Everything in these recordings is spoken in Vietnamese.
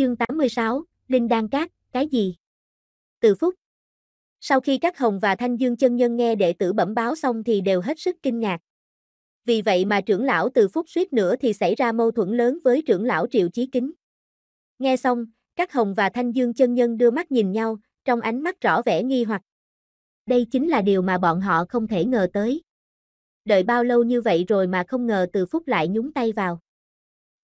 Chương 86, Linh Đan Cát, cái gì? Từ Phúc Sau khi các Hồng và Thanh Dương chân nhân nghe đệ tử bẩm báo xong thì đều hết sức kinh ngạc. Vì vậy mà trưởng lão Từ Phúc suýt nữa thì xảy ra mâu thuẫn lớn với trưởng lão Triệu Chí Kính. Nghe xong, các Hồng và Thanh Dương chân nhân đưa mắt nhìn nhau, trong ánh mắt rõ vẻ nghi hoặc. Đây chính là điều mà bọn họ không thể ngờ tới. Đợi bao lâu như vậy rồi mà không ngờ Từ Phúc lại nhúng tay vào.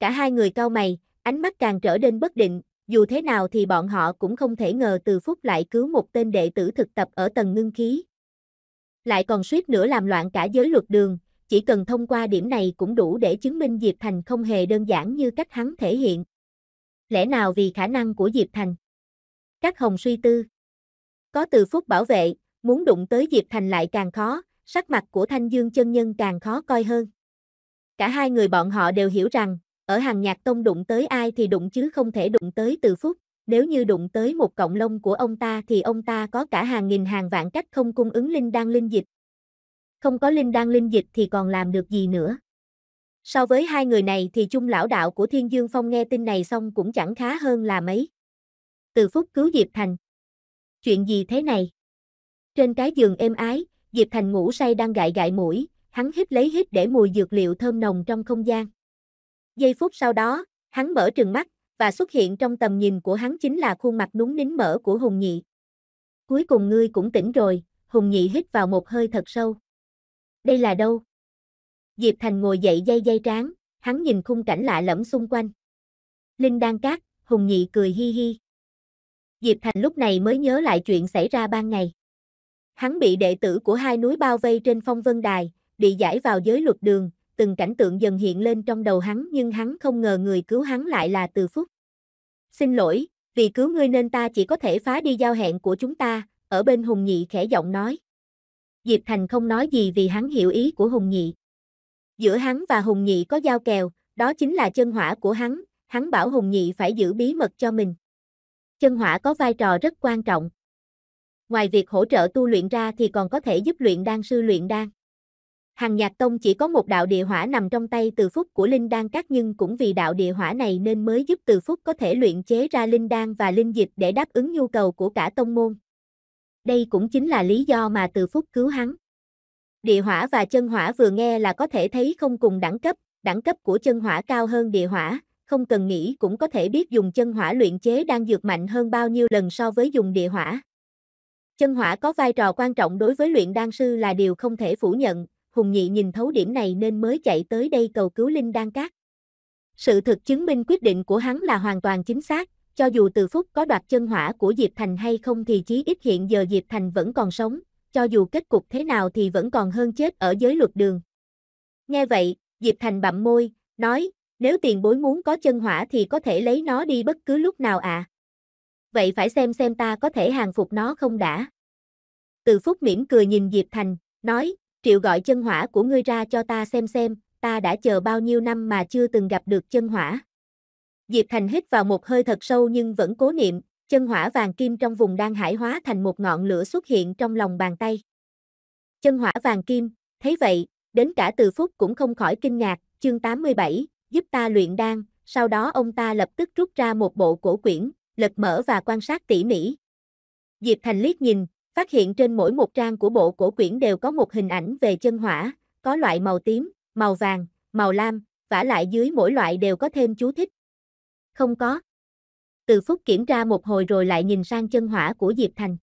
Cả hai người cao mày, Ánh mắt càng trở nên bất định, dù thế nào thì bọn họ cũng không thể ngờ từ phút lại cứu một tên đệ tử thực tập ở tầng ngưng khí. Lại còn suýt nữa làm loạn cả giới luật đường, chỉ cần thông qua điểm này cũng đủ để chứng minh Diệp Thành không hề đơn giản như cách hắn thể hiện. Lẽ nào vì khả năng của Diệp Thành? Các hồng suy tư. Có từ phút bảo vệ, muốn đụng tới Diệp Thành lại càng khó, sắc mặt của Thanh Dương chân nhân càng khó coi hơn. Cả hai người bọn họ đều hiểu rằng, ở hàng nhạc tông đụng tới ai thì đụng chứ không thể đụng tới từ phúc, nếu như đụng tới một cộng lông của ông ta thì ông ta có cả hàng nghìn hàng vạn cách không cung ứng linh đan linh dịch. Không có linh đan linh dịch thì còn làm được gì nữa. So với hai người này thì chung lão đạo của Thiên Dương Phong nghe tin này xong cũng chẳng khá hơn là mấy. Từ phúc cứu Diệp Thành. Chuyện gì thế này? Trên cái giường êm ái, Diệp Thành ngủ say đang gại gại mũi, hắn hít lấy hít để mùi dược liệu thơm nồng trong không gian. Giây phút sau đó, hắn mở trừng mắt, và xuất hiện trong tầm nhìn của hắn chính là khuôn mặt núng nín mở của Hùng Nhị. Cuối cùng ngươi cũng tỉnh rồi, Hùng Nhị hít vào một hơi thật sâu. Đây là đâu? Diệp Thành ngồi dậy dây dây tráng, hắn nhìn khung cảnh lạ lẫm xung quanh. Linh đang cát, Hùng Nhị cười hi hi. Diệp Thành lúc này mới nhớ lại chuyện xảy ra ban ngày. Hắn bị đệ tử của hai núi bao vây trên phong vân đài, bị giải vào giới luật đường, từng cảnh tượng dần hiện lên trong đầu hắn nhưng hắn không ngờ người cứu hắn lại là Từ Phúc. Xin lỗi, vì cứu ngươi nên ta chỉ có thể phá đi giao hẹn của chúng ta, ở bên Hùng Nhị khẽ giọng nói. Diệp Thành không nói gì vì hắn hiểu ý của Hùng Nhị. Giữa hắn và Hùng Nhị có giao kèo, đó chính là chân hỏa của hắn, hắn bảo Hùng Nhị phải giữ bí mật cho mình. Chân hỏa có vai trò rất quan trọng. Ngoài việc hỗ trợ tu luyện ra thì còn có thể giúp luyện đan sư luyện đan. Hằng Nhạc Tông chỉ có một đạo địa hỏa nằm trong tay từ phúc của Linh Đan Các nhưng cũng vì đạo địa hỏa này nên mới giúp từ phúc có thể luyện chế ra Linh Đan và Linh Dịch để đáp ứng nhu cầu của cả tông môn. Đây cũng chính là lý do mà từ phúc cứu hắn. Địa hỏa và chân hỏa vừa nghe là có thể thấy không cùng đẳng cấp, đẳng cấp của chân hỏa cao hơn địa hỏa, không cần nghĩ cũng có thể biết dùng chân hỏa luyện chế đang dược mạnh hơn bao nhiêu lần so với dùng địa hỏa. Chân hỏa có vai trò quan trọng đối với luyện đan sư là điều không thể phủ nhận, Hùng Nhị nhìn thấu điểm này nên mới chạy tới đây cầu cứu Linh Đan Cát. Sự thực chứng minh quyết định của hắn là hoàn toàn chính xác, cho dù từ phút có đoạt chân hỏa của Diệp Thành hay không thì chí ít hiện giờ Diệp Thành vẫn còn sống, cho dù kết cục thế nào thì vẫn còn hơn chết ở giới luật đường. Nghe vậy, Diệp Thành bặm môi, nói, nếu tiền bối muốn có chân hỏa thì có thể lấy nó đi bất cứ lúc nào ạ. À. Vậy phải xem xem ta có thể hàng phục nó không đã. Từ phút mỉm cười nhìn Diệp Thành, nói, Triệu gọi chân hỏa của ngươi ra cho ta xem xem, ta đã chờ bao nhiêu năm mà chưa từng gặp được chân hỏa. Diệp Thành hít vào một hơi thật sâu nhưng vẫn cố niệm, chân hỏa vàng kim trong vùng đang hải hóa thành một ngọn lửa xuất hiện trong lòng bàn tay. Chân hỏa vàng kim, thấy vậy, đến cả từ phút cũng không khỏi kinh ngạc, chương 87, giúp ta luyện đan, sau đó ông ta lập tức rút ra một bộ cổ quyển, lật mở và quan sát tỉ mỉ. Diệp Thành liếc nhìn, Phát hiện trên mỗi một trang của bộ cổ quyển đều có một hình ảnh về chân hỏa, có loại màu tím, màu vàng, màu lam, vả lại dưới mỗi loại đều có thêm chú thích. Không có. Từ Phúc kiểm tra một hồi rồi lại nhìn sang chân hỏa của Diệp Thành.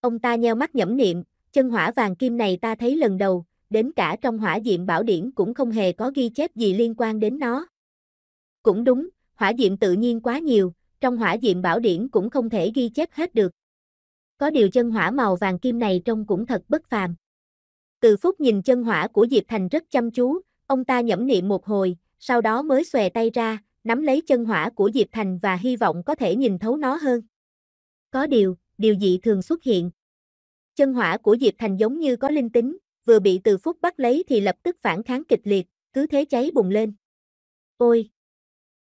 Ông ta nheo mắt nhẫm niệm, chân hỏa vàng kim này ta thấy lần đầu, đến cả trong hỏa diệm bảo điển cũng không hề có ghi chép gì liên quan đến nó. Cũng đúng, hỏa diệm tự nhiên quá nhiều, trong hỏa diệm bảo điển cũng không thể ghi chép hết được. Có điều chân hỏa màu vàng kim này trông cũng thật bất phàm. Từ phút nhìn chân hỏa của Diệp Thành rất chăm chú, ông ta nhẫm niệm một hồi, sau đó mới xòe tay ra, nắm lấy chân hỏa của Diệp Thành và hy vọng có thể nhìn thấu nó hơn. Có điều, điều dị thường xuất hiện. Chân hỏa của Diệp Thành giống như có linh tính, vừa bị từ phút bắt lấy thì lập tức phản kháng kịch liệt, cứ thế cháy bùng lên. Ôi!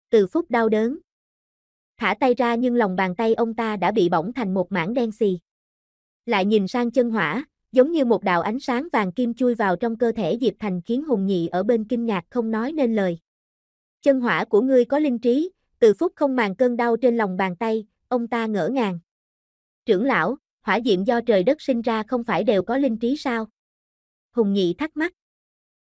Từ phút đau đớn, thả tay ra nhưng lòng bàn tay ông ta đã bị bỏng thành một mảng đen xì. Lại nhìn sang chân hỏa, giống như một đạo ánh sáng vàng kim chui vào trong cơ thể Diệp Thành khiến Hùng Nhị ở bên kinh ngạc không nói nên lời. Chân hỏa của ngươi có linh trí, từ phút không màng cơn đau trên lòng bàn tay, ông ta ngỡ ngàng. Trưởng lão, hỏa diệm do trời đất sinh ra không phải đều có linh trí sao? Hùng Nhị thắc mắc.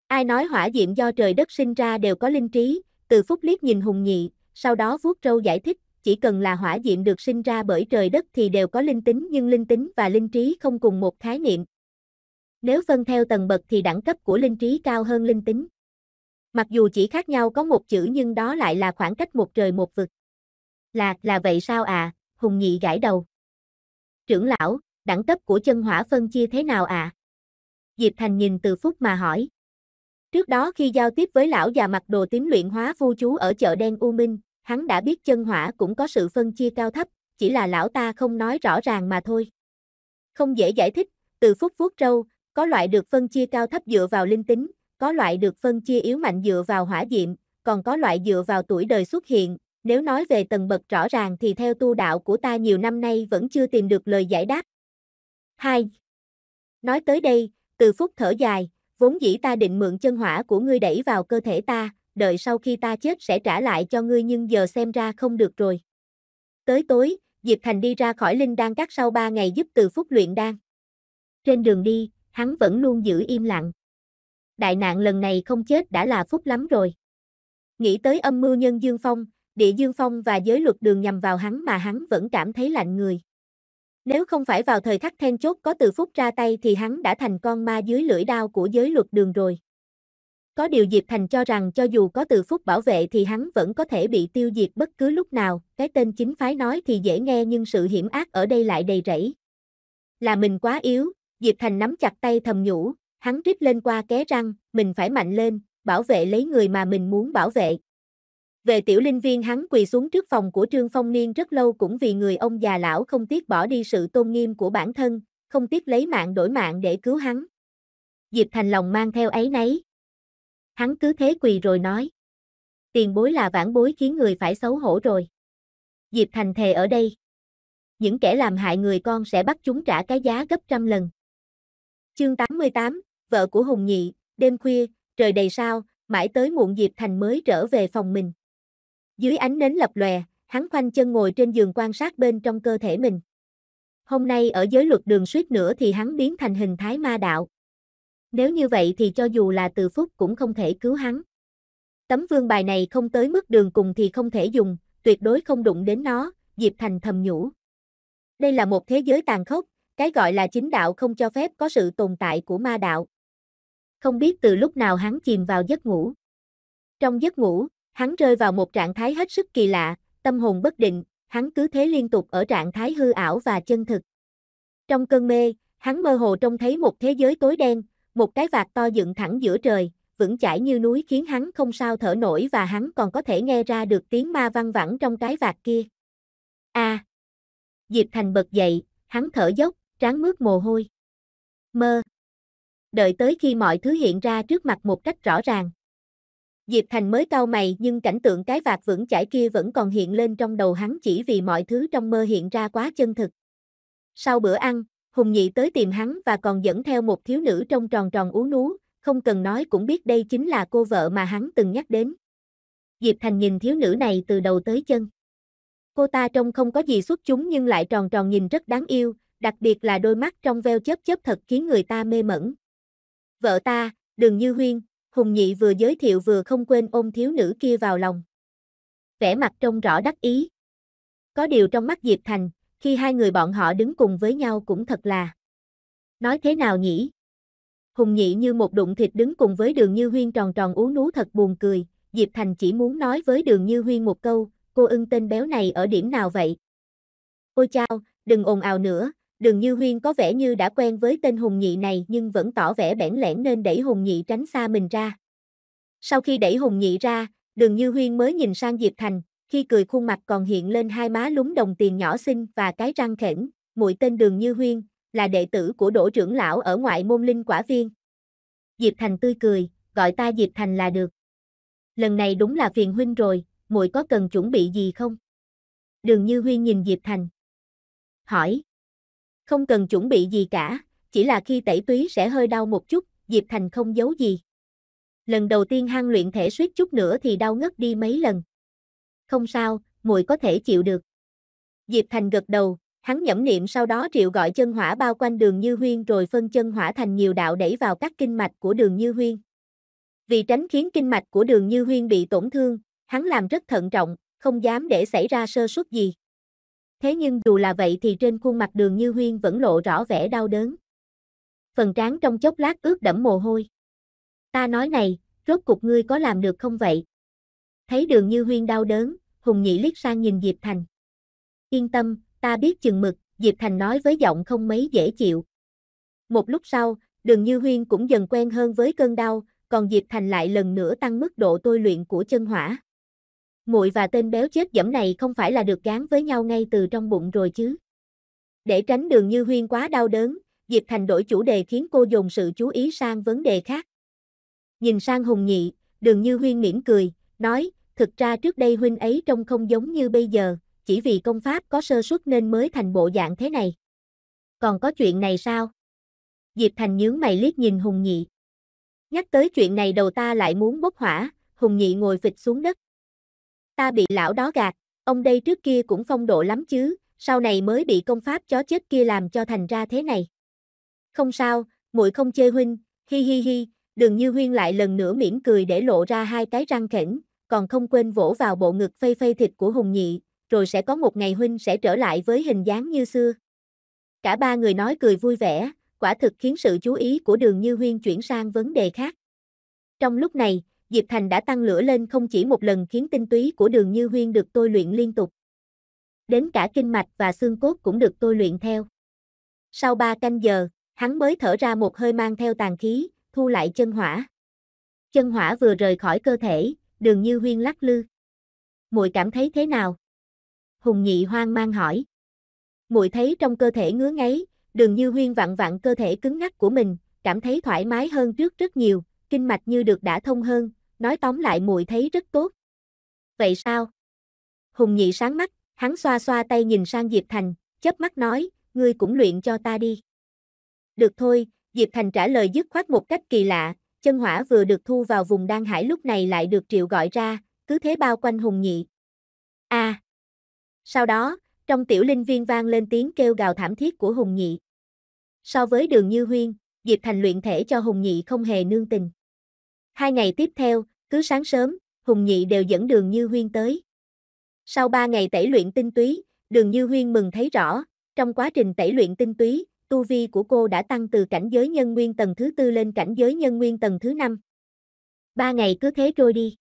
Ai nói hỏa diệm do trời đất sinh ra đều có linh trí, từ phút liếc nhìn Hùng Nhị, sau đó vuốt râu giải thích, chỉ cần là hỏa diệm được sinh ra bởi trời đất thì đều có linh tính nhưng linh tính và linh trí không cùng một khái niệm. Nếu phân theo tầng bậc thì đẳng cấp của linh trí cao hơn linh tính. Mặc dù chỉ khác nhau có một chữ nhưng đó lại là khoảng cách một trời một vực. Là, là vậy sao à, Hùng Nhị gãi đầu. Trưởng lão, đẳng cấp của chân hỏa phân chia thế nào à? Diệp Thành nhìn từ phút mà hỏi. Trước đó khi giao tiếp với lão già mặc đồ tím luyện hóa phu chú ở chợ đen U Minh, hắn đã biết chân hỏa cũng có sự phân chia cao thấp, chỉ là lão ta không nói rõ ràng mà thôi. Không dễ giải thích, từ phút vuốt trâu, có loại được phân chia cao thấp dựa vào linh tính, có loại được phân chia yếu mạnh dựa vào hỏa diệm, còn có loại dựa vào tuổi đời xuất hiện. Nếu nói về tầng bậc rõ ràng thì theo tu đạo của ta nhiều năm nay vẫn chưa tìm được lời giải đáp. 2. Nói tới đây, từ phút thở dài, vốn dĩ ta định mượn chân hỏa của ngươi đẩy vào cơ thể ta, đợi sau khi ta chết sẽ trả lại cho ngươi nhưng giờ xem ra không được rồi. Tới tối, Diệp Thành đi ra khỏi linh đan các sau 3 ngày giúp từ phúc luyện đan. Trên đường đi, hắn vẫn luôn giữ im lặng. Đại nạn lần này không chết đã là phúc lắm rồi. Nghĩ tới âm mưu nhân Dương Phong, địa Dương Phong và giới luật đường nhằm vào hắn mà hắn vẫn cảm thấy lạnh người. Nếu không phải vào thời khắc then chốt có từ phúc ra tay thì hắn đã thành con ma dưới lưỡi đao của giới luật đường rồi. Có điều Diệp Thành cho rằng cho dù có từ phúc bảo vệ thì hắn vẫn có thể bị tiêu diệt bất cứ lúc nào, cái tên chính phái nói thì dễ nghe nhưng sự hiểm ác ở đây lại đầy rẫy. Là mình quá yếu, Diệp Thành nắm chặt tay thầm nhủ, hắn rít lên qua ké răng, mình phải mạnh lên, bảo vệ lấy người mà mình muốn bảo vệ. Về tiểu linh viên hắn quỳ xuống trước phòng của Trương Phong Niên rất lâu cũng vì người ông già lão không tiếc bỏ đi sự tôn nghiêm của bản thân, không tiếc lấy mạng đổi mạng để cứu hắn. Diệp Thành lòng mang theo ấy nấy, Hắn cứ thế quỳ rồi nói. Tiền bối là vãn bối khiến người phải xấu hổ rồi. Diệp Thành thề ở đây. Những kẻ làm hại người con sẽ bắt chúng trả cái giá gấp trăm lần. Chương 88, vợ của Hùng Nhị, đêm khuya, trời đầy sao, mãi tới muộn Diệp Thành mới trở về phòng mình. Dưới ánh nến lập lòe, hắn khoanh chân ngồi trên giường quan sát bên trong cơ thể mình. Hôm nay ở giới luật đường suýt nữa thì hắn biến thành hình thái ma đạo. Nếu như vậy thì cho dù là từ phúc cũng không thể cứu hắn. Tấm vương bài này không tới mức đường cùng thì không thể dùng, tuyệt đối không đụng đến nó, Diệp Thành thầm nhủ. Đây là một thế giới tàn khốc, cái gọi là chính đạo không cho phép có sự tồn tại của ma đạo. Không biết từ lúc nào hắn chìm vào giấc ngủ. Trong giấc ngủ, hắn rơi vào một trạng thái hết sức kỳ lạ, tâm hồn bất định, hắn cứ thế liên tục ở trạng thái hư ảo và chân thực. Trong cơn mê, hắn mơ hồ trông thấy một thế giới tối đen, một cái vạt to dựng thẳng giữa trời, vững chãi như núi khiến hắn không sao thở nổi và hắn còn có thể nghe ra được tiếng ma văng vẳng trong cái vạt kia. A. À. Diệp Thành bật dậy, hắn thở dốc, ráng mướt mồ hôi. Mơ. Đợi tới khi mọi thứ hiện ra trước mặt một cách rõ ràng. Diệp Thành mới cau mày nhưng cảnh tượng cái vạt vững chãi kia vẫn còn hiện lên trong đầu hắn chỉ vì mọi thứ trong mơ hiện ra quá chân thực. Sau bữa ăn, Hùng Nhị tới tìm hắn và còn dẫn theo một thiếu nữ trong tròn tròn ú nú, không cần nói cũng biết đây chính là cô vợ mà hắn từng nhắc đến. Diệp Thành nhìn thiếu nữ này từ đầu tới chân. Cô ta trông không có gì xuất chúng nhưng lại tròn tròn nhìn rất đáng yêu, đặc biệt là đôi mắt trong veo chớp chớp thật khiến người ta mê mẩn. Vợ ta, Đường Như Huyên, Hùng Nhị vừa giới thiệu vừa không quên ôm thiếu nữ kia vào lòng. Vẻ mặt trông rõ đắc ý. Có điều trong mắt Diệp Thành, khi hai người bọn họ đứng cùng với nhau cũng thật là. Nói thế nào nhỉ? Hùng nhị như một đụng thịt đứng cùng với đường như huyên tròn tròn ú nú thật buồn cười. Diệp Thành chỉ muốn nói với đường như huyên một câu, cô ưng tên béo này ở điểm nào vậy? Ôi chao, đừng ồn ào nữa, đường như huyên có vẻ như đã quen với tên hùng nhị này nhưng vẫn tỏ vẻ bẽn lẽn nên đẩy hùng nhị tránh xa mình ra. Sau khi đẩy hùng nhị ra, đường như huyên mới nhìn sang Diệp Thành, khi cười khuôn mặt còn hiện lên hai má lúng đồng tiền nhỏ xinh và cái răng khểnh, muội tên Đường Như Huyên, là đệ tử của Đỗ trưởng lão ở ngoại môn linh quả viên. Diệp Thành tươi cười, gọi ta Diệp Thành là được. Lần này đúng là phiền huynh rồi, muội có cần chuẩn bị gì không? Đường Như Huyên nhìn Diệp Thành. Hỏi. Không cần chuẩn bị gì cả, chỉ là khi tẩy túy sẽ hơi đau một chút, Diệp Thành không giấu gì. Lần đầu tiên hang luyện thể suýt chút nữa thì đau ngất đi mấy lần không sao, muội có thể chịu được. Diệp Thành gật đầu, hắn nhẩm niệm sau đó triệu gọi chân hỏa bao quanh đường Như Huyên rồi phân chân hỏa thành nhiều đạo đẩy vào các kinh mạch của đường Như Huyên. Vì tránh khiến kinh mạch của đường Như Huyên bị tổn thương, hắn làm rất thận trọng, không dám để xảy ra sơ suất gì. Thế nhưng dù là vậy thì trên khuôn mặt đường Như Huyên vẫn lộ rõ vẻ đau đớn. Phần trán trong chốc lát ướt đẫm mồ hôi. Ta nói này, rốt cục ngươi có làm được không vậy? Thấy đường như huyên đau đớn, Hùng nhị liếc sang nhìn Diệp Thành. Yên tâm, ta biết chừng mực, Diệp Thành nói với giọng không mấy dễ chịu. Một lúc sau, đường như huyên cũng dần quen hơn với cơn đau, còn Diệp Thành lại lần nữa tăng mức độ tôi luyện của chân hỏa. Muội và tên béo chết dẫm này không phải là được gán với nhau ngay từ trong bụng rồi chứ. Để tránh đường như huyên quá đau đớn, Diệp Thành đổi chủ đề khiến cô dùng sự chú ý sang vấn đề khác. Nhìn sang Hùng Nhị, đường như huyên mỉm cười, nói, thực ra trước đây huynh ấy trông không giống như bây giờ, chỉ vì công pháp có sơ suất nên mới thành bộ dạng thế này. Còn có chuyện này sao? Diệp Thành nhướng mày liếc nhìn Hùng Nhị. Nhắc tới chuyện này đầu ta lại muốn bốc hỏa, Hùng Nhị ngồi phịch xuống đất. Ta bị lão đó gạt, ông đây trước kia cũng phong độ lắm chứ, sau này mới bị công pháp chó chết kia làm cho thành ra thế này. Không sao, muội không chê huynh, hi hi hi, đừng như huyên lại lần nữa mỉm cười để lộ ra hai cái răng khỉnh, còn không quên vỗ vào bộ ngực phây phây thịt của Hùng Nhị, rồi sẽ có một ngày huynh sẽ trở lại với hình dáng như xưa. Cả ba người nói cười vui vẻ, quả thực khiến sự chú ý của đường Như Huyên chuyển sang vấn đề khác. Trong lúc này, Diệp Thành đã tăng lửa lên không chỉ một lần khiến tinh túy của đường Như Huyên được tôi luyện liên tục. Đến cả kinh mạch và xương cốt cũng được tôi luyện theo. Sau ba canh giờ, hắn mới thở ra một hơi mang theo tàn khí, thu lại chân hỏa. Chân hỏa vừa rời khỏi cơ thể, Đường Như Huyên lắc lư. Muội cảm thấy thế nào? Hùng Nhị hoang mang hỏi. Muội thấy trong cơ thể ngứa ngáy, Đường Như Huyên vặn vặn cơ thể cứng ngắc của mình, cảm thấy thoải mái hơn trước rất nhiều, kinh mạch như được đã thông hơn, nói tóm lại muội thấy rất tốt. Vậy sao? Hùng Nhị sáng mắt, hắn xoa xoa tay nhìn sang Diệp Thành, chớp mắt nói, ngươi cũng luyện cho ta đi. Được thôi, Diệp Thành trả lời dứt khoát một cách kỳ lạ, chân hỏa vừa được thu vào vùng đan hải lúc này lại được triệu gọi ra, cứ thế bao quanh hùng nhị. A. À. Sau đó, trong tiểu linh viên vang lên tiếng kêu gào thảm thiết của hùng nhị. So với đường như huyên, Diệp Thành luyện thể cho hùng nhị không hề nương tình. Hai ngày tiếp theo, cứ sáng sớm, hùng nhị đều dẫn đường như huyên tới. Sau ba ngày tẩy luyện tinh túy, đường như huyên mừng thấy rõ, trong quá trình tẩy luyện tinh túy, tu vi của cô đã tăng từ cảnh giới nhân nguyên tầng thứ tư lên cảnh giới nhân nguyên tầng thứ năm. Ba ngày cứ thế trôi đi.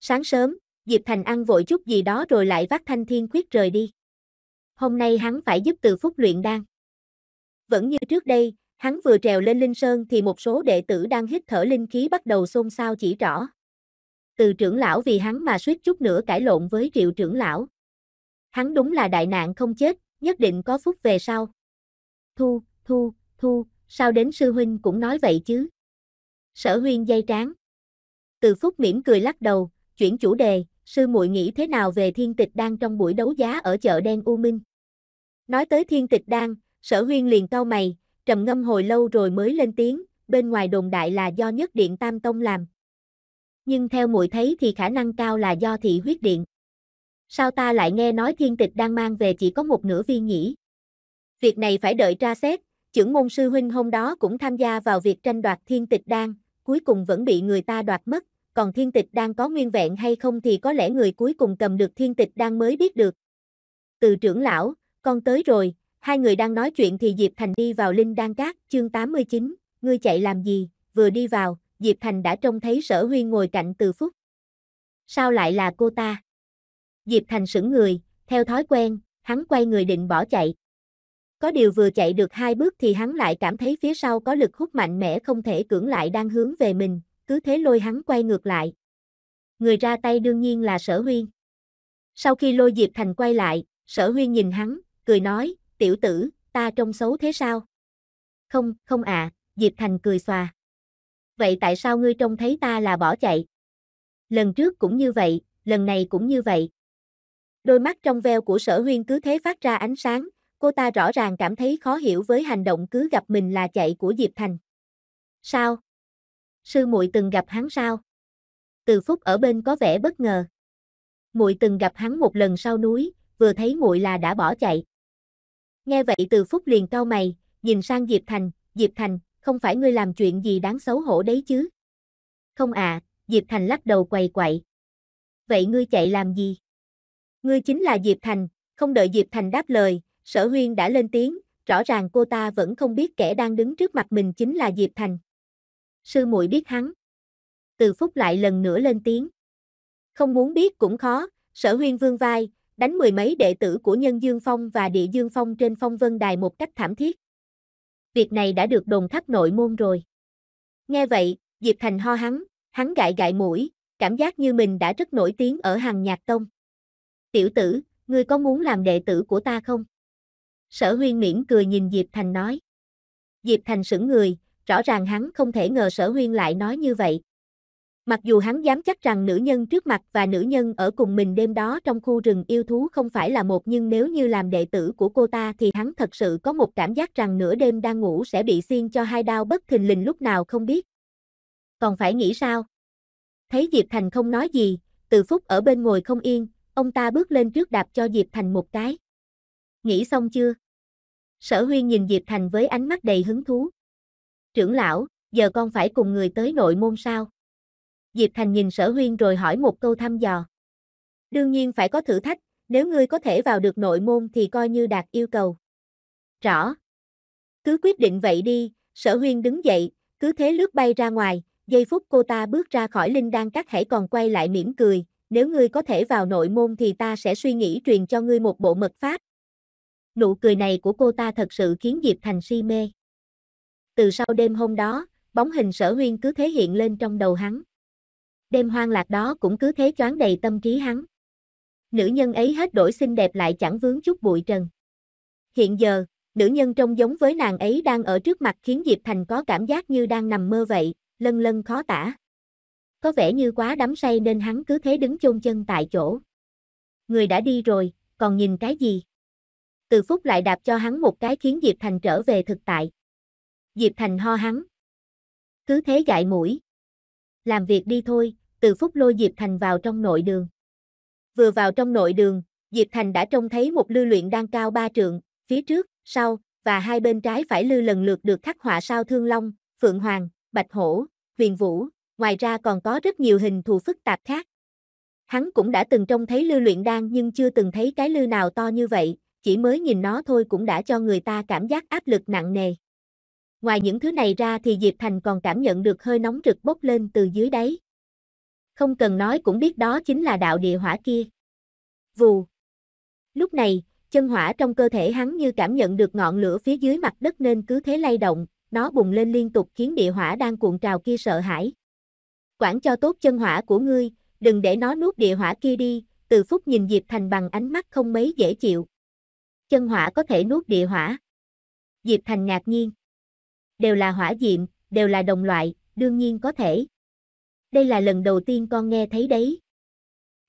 Sáng sớm, Diệp Thành ăn vội chút gì đó rồi lại vác thanh thiên quyết rời đi. Hôm nay hắn phải giúp từ phúc luyện đan. Vẫn như trước đây, hắn vừa trèo lên linh sơn thì một số đệ tử đang hít thở linh khí bắt đầu xôn xao chỉ rõ. Từ trưởng lão vì hắn mà suýt chút nữa cãi lộn với triệu trưởng lão. Hắn đúng là đại nạn không chết, nhất định có phúc về sau thu, thu, thu, sao đến sư huynh cũng nói vậy chứ? Sở huyên dây tráng. Từ phút mỉm cười lắc đầu, chuyển chủ đề, sư muội nghĩ thế nào về thiên tịch đang trong buổi đấu giá ở chợ đen U Minh? Nói tới thiên tịch đang, sở huyên liền cau mày, trầm ngâm hồi lâu rồi mới lên tiếng, bên ngoài đồn đại là do nhất điện Tam Tông làm. Nhưng theo muội thấy thì khả năng cao là do thị huyết điện. Sao ta lại nghe nói thiên tịch đang mang về chỉ có một nửa viên nhỉ? Việc này phải đợi tra xét, trưởng môn sư huynh hôm đó cũng tham gia vào việc tranh đoạt thiên tịch đan, cuối cùng vẫn bị người ta đoạt mất, còn thiên tịch đan có nguyên vẹn hay không thì có lẽ người cuối cùng cầm được thiên tịch đan mới biết được. Từ trưởng lão, con tới rồi, hai người đang nói chuyện thì Diệp Thành đi vào Linh Đan Cát, chương 89, ngươi chạy làm gì, vừa đi vào, Diệp Thành đã trông thấy sở Huyên ngồi cạnh từ phúc. Sao lại là cô ta? Diệp Thành sững người, theo thói quen, hắn quay người định bỏ chạy. Có điều vừa chạy được hai bước thì hắn lại cảm thấy phía sau có lực hút mạnh mẽ không thể cưỡng lại đang hướng về mình, cứ thế lôi hắn quay ngược lại. Người ra tay đương nhiên là sở huyên. Sau khi lôi Diệp Thành quay lại, sở huyên nhìn hắn, cười nói, tiểu tử, ta trông xấu thế sao? Không, không à, Diệp Thành cười xòa. Vậy tại sao ngươi trông thấy ta là bỏ chạy? Lần trước cũng như vậy, lần này cũng như vậy. Đôi mắt trong veo của sở huyên cứ thế phát ra ánh sáng, cô ta rõ ràng cảm thấy khó hiểu với hành động cứ gặp mình là chạy của Diệp Thành. Sao? Sư muội từng gặp hắn sao? Từ Phúc ở bên có vẻ bất ngờ. Muội từng gặp hắn một lần sau núi, vừa thấy muội là đã bỏ chạy. Nghe vậy Từ Phúc liền cau mày, nhìn sang Diệp Thành, "Diệp Thành, không phải ngươi làm chuyện gì đáng xấu hổ đấy chứ?" "Không à, Diệp Thành lắc đầu quầy quậy. "Vậy ngươi chạy làm gì?" "Ngươi chính là Diệp Thành." Không đợi Diệp Thành đáp lời, Sở huyên đã lên tiếng, rõ ràng cô ta vẫn không biết kẻ đang đứng trước mặt mình chính là Diệp Thành. Sư muội biết hắn. Từ phút lại lần nữa lên tiếng. Không muốn biết cũng khó, sở huyên vương vai, đánh mười mấy đệ tử của Nhân Dương Phong và Địa Dương Phong trên phong vân đài một cách thảm thiết. Việc này đã được đồn thắt nội môn rồi. Nghe vậy, Diệp Thành ho hắn, hắn gại gại mũi, cảm giác như mình đã rất nổi tiếng ở hàng nhạc tông. Tiểu tử, ngươi có muốn làm đệ tử của ta không? Sở huyên miễn cười nhìn Diệp Thành nói. Diệp Thành sững người, rõ ràng hắn không thể ngờ sở huyên lại nói như vậy. Mặc dù hắn dám chắc rằng nữ nhân trước mặt và nữ nhân ở cùng mình đêm đó trong khu rừng yêu thú không phải là một nhưng nếu như làm đệ tử của cô ta thì hắn thật sự có một cảm giác rằng nửa đêm đang ngủ sẽ bị xiên cho hai đao bất thình lình lúc nào không biết. Còn phải nghĩ sao? Thấy Diệp Thành không nói gì, từ phút ở bên ngồi không yên, ông ta bước lên trước đạp cho Diệp Thành một cái. Nghĩ xong chưa? Sở huyên nhìn Diệp Thành với ánh mắt đầy hứng thú. Trưởng lão, giờ con phải cùng người tới nội môn sao? Diệp Thành nhìn sở huyên rồi hỏi một câu thăm dò. Đương nhiên phải có thử thách, nếu ngươi có thể vào được nội môn thì coi như đạt yêu cầu. Rõ. Cứ quyết định vậy đi, sở huyên đứng dậy, cứ thế lướt bay ra ngoài, giây phút cô ta bước ra khỏi linh đan các hãy còn quay lại mỉm cười, nếu ngươi có thể vào nội môn thì ta sẽ suy nghĩ truyền cho ngươi một bộ mật pháp, nụ cười này của cô ta thật sự khiến Diệp Thành si mê. Từ sau đêm hôm đó, bóng hình sở huyên cứ thế hiện lên trong đầu hắn. Đêm hoang lạc đó cũng cứ thế choáng đầy tâm trí hắn. Nữ nhân ấy hết đổi xinh đẹp lại chẳng vướng chút bụi trần. Hiện giờ, nữ nhân trông giống với nàng ấy đang ở trước mặt khiến Diệp Thành có cảm giác như đang nằm mơ vậy, lân lân khó tả. Có vẻ như quá đắm say nên hắn cứ thế đứng chôn chân tại chỗ. Người đã đi rồi, còn nhìn cái gì? Từ Phúc lại đạp cho hắn một cái khiến Diệp Thành trở về thực tại. Diệp Thành ho hắn. Cứ thế gại mũi. Làm việc đi thôi, Từ Phúc lôi Diệp Thành vào trong nội đường. Vừa vào trong nội đường, Diệp Thành đã trông thấy một lưu luyện đang cao ba trượng, phía trước, sau, và hai bên trái phải lưu lần lượt được khắc họa sao thương long, phượng hoàng, bạch hổ, huyền vũ, ngoài ra còn có rất nhiều hình thù phức tạp khác. Hắn cũng đã từng trông thấy lưu luyện đan nhưng chưa từng thấy cái lưu nào to như vậy, chỉ mới nhìn nó thôi cũng đã cho người ta cảm giác áp lực nặng nề. Ngoài những thứ này ra thì Diệp Thành còn cảm nhận được hơi nóng rực bốc lên từ dưới đáy. Không cần nói cũng biết đó chính là đạo địa hỏa kia. Vù. Lúc này, chân hỏa trong cơ thể hắn như cảm nhận được ngọn lửa phía dưới mặt đất nên cứ thế lay động, nó bùng lên liên tục khiến địa hỏa đang cuộn trào kia sợ hãi. Quản cho tốt chân hỏa của ngươi, đừng để nó nuốt địa hỏa kia đi, từ phút nhìn Diệp Thành bằng ánh mắt không mấy dễ chịu chân hỏa có thể nuốt địa hỏa. Diệp Thành ngạc nhiên. Đều là hỏa diệm, đều là đồng loại, đương nhiên có thể. Đây là lần đầu tiên con nghe thấy đấy.